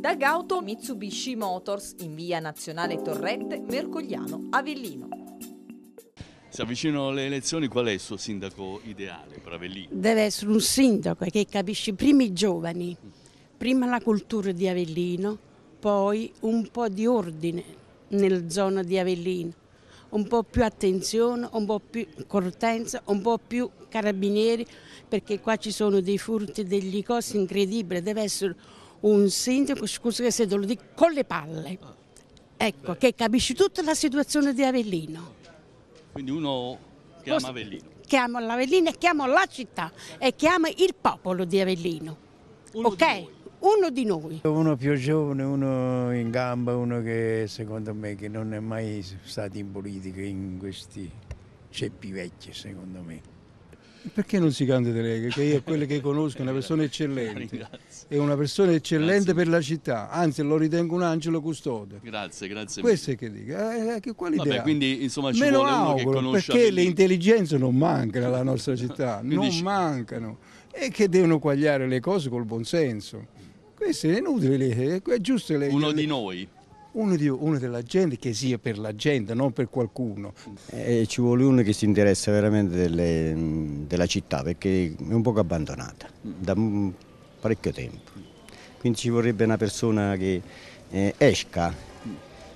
da Gauto Mitsubishi Motors in via Nazionale Torrette, Mercogliano, Avellino. Si avvicinano le elezioni, qual è il suo sindaco ideale per Avellino? Deve essere un sindaco che capisce prima i giovani, prima la cultura di Avellino, poi un po' di ordine nella zona di Avellino, un po' più attenzione, un po' più cortenza, un po' più carabinieri, perché qua ci sono dei furti, degli cose incredibili, deve essere un un sindaco, scusa se te lo dico, con le palle, ecco, che capisce tutta la situazione di Avellino. Quindi uno che ama Avellino. Che ama l'Avellino e che ama la città e che ama il popolo di Avellino. Uno ok? Di uno di noi. Uno più giovane, uno in gamba, uno che secondo me che non è mai stato in politica in questi ceppi vecchi, secondo me. Perché non si candida lei? Perché io, quelle che conosco, è una persona eccellente. È una persona eccellente grazie. per la città, anzi lo ritengo un angelo custode. Grazie, grazie. Questo è che dica. Eh, eh che Vabbè, quindi insomma ci Me vuole uno che conosce... Perché le intelligenze non mancano alla nostra città, non ci... mancano. E che devono quagliare le cose col buonsenso. Questo è inutile, è giusto. Le, Uno di noi uno, di, uno della gente che sia per la gente, non per qualcuno. Eh, ci vuole uno che si interessa veramente delle, della città perché è un po' abbandonata da parecchio tempo. Quindi ci vorrebbe una persona che eh, esca,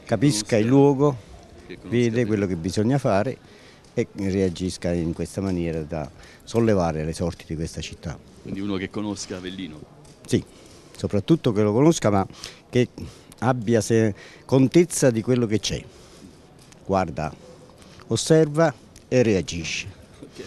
capisca il luogo, vede quello che bisogna fare e reagisca in questa maniera da sollevare le sorti di questa città. Quindi uno che conosca Avellino? Sì, soprattutto che lo conosca ma che abbia contezza di quello che c'è, guarda, osserva e reagisce.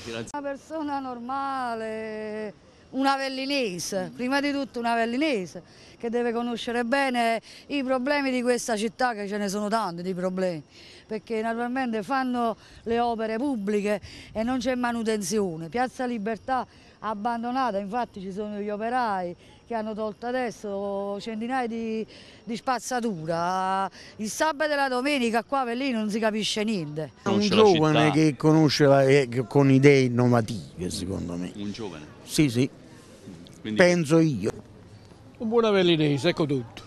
Una persona normale, una vellinese, prima di tutto una vellinese che deve conoscere bene i problemi di questa città che ce ne sono tanti di problemi, perché naturalmente fanno le opere pubbliche e non c'è manutenzione. Piazza Libertà abbandonata, infatti ci sono gli operai che hanno tolto adesso centinaia di, di spazzatura. Il sabato e la domenica qua per lì non si capisce niente. Un giovane che conosce la, eh, che, con idee innovative secondo me. Un giovane? Sì, sì. Quindi... Penso io. Un buon avellinese, ecco tutto.